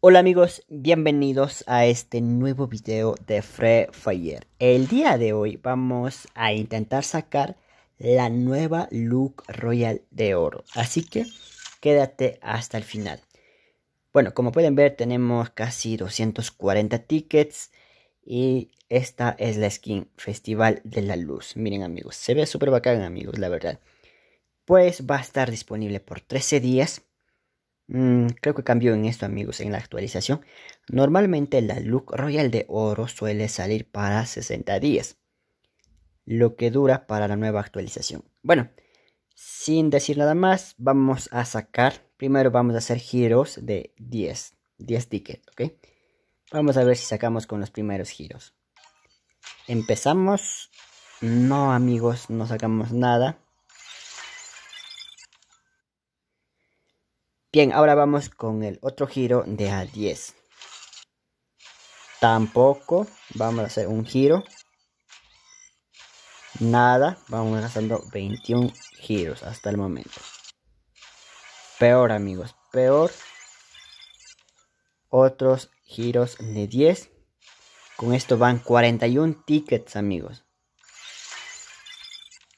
Hola amigos, bienvenidos a este nuevo video de Free Fire. El día de hoy vamos a intentar sacar la nueva Look Royal de oro, así que quédate hasta el final. Bueno, como pueden ver tenemos casi 240 tickets y esta es la skin Festival de la Luz. Miren amigos, se ve súper bacán amigos, la verdad. Pues va a estar disponible por 13 días Mm, creo que cambió en esto amigos en la actualización. Normalmente la Look Royal de oro suele salir para 60 días. Lo que dura para la nueva actualización. Bueno, sin decir nada más, vamos a sacar. Primero vamos a hacer giros de 10. 10 tickets, ¿ok? Vamos a ver si sacamos con los primeros giros. Empezamos. No amigos, no sacamos nada. Bien, ahora vamos con el otro giro de a 10. Tampoco vamos a hacer un giro. Nada, vamos gastando 21 giros hasta el momento. Peor amigos, peor. Otros giros de 10. Con esto van 41 tickets amigos.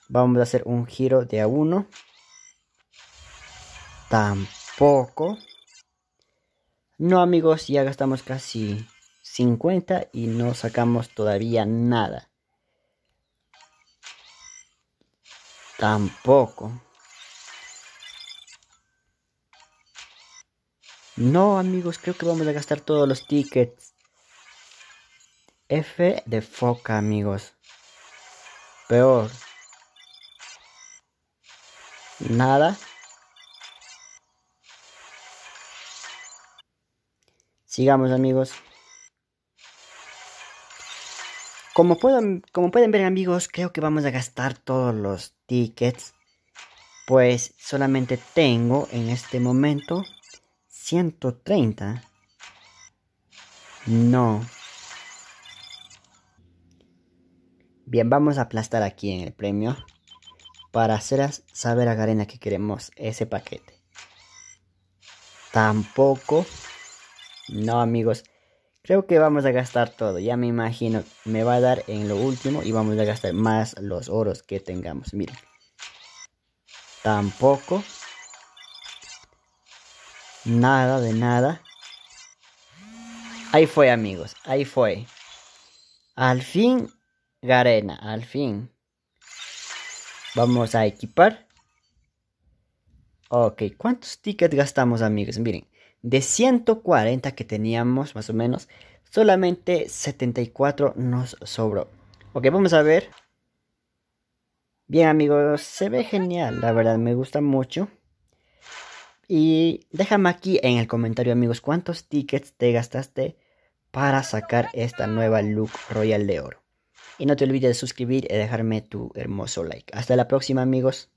Vamos a hacer un giro de a 1. Tampoco poco. No, amigos, ya gastamos casi 50 y no sacamos todavía nada. Tampoco. No, amigos, creo que vamos a gastar todos los tickets. F de foca, amigos. Peor. Nada. digamos amigos. Como pueden, como pueden ver amigos, creo que vamos a gastar todos los tickets. Pues solamente tengo en este momento 130. No. Bien, vamos a aplastar aquí en el premio para hacer saber a Garena que queremos ese paquete. Tampoco no, amigos. Creo que vamos a gastar todo. Ya me imagino. Me va a dar en lo último. Y vamos a gastar más los oros que tengamos. Miren. Tampoco. Nada de nada. Ahí fue, amigos. Ahí fue. Al fin. Garena. Al fin. Vamos a equipar. Ok. ¿Cuántos tickets gastamos, amigos? Miren. De 140 que teníamos, más o menos, solamente 74 nos sobró. Ok, vamos a ver. Bien amigos, se ve genial, la verdad me gusta mucho. Y déjame aquí en el comentario amigos cuántos tickets te gastaste para sacar esta nueva look royal de oro. Y no te olvides de suscribir y dejarme tu hermoso like. Hasta la próxima amigos.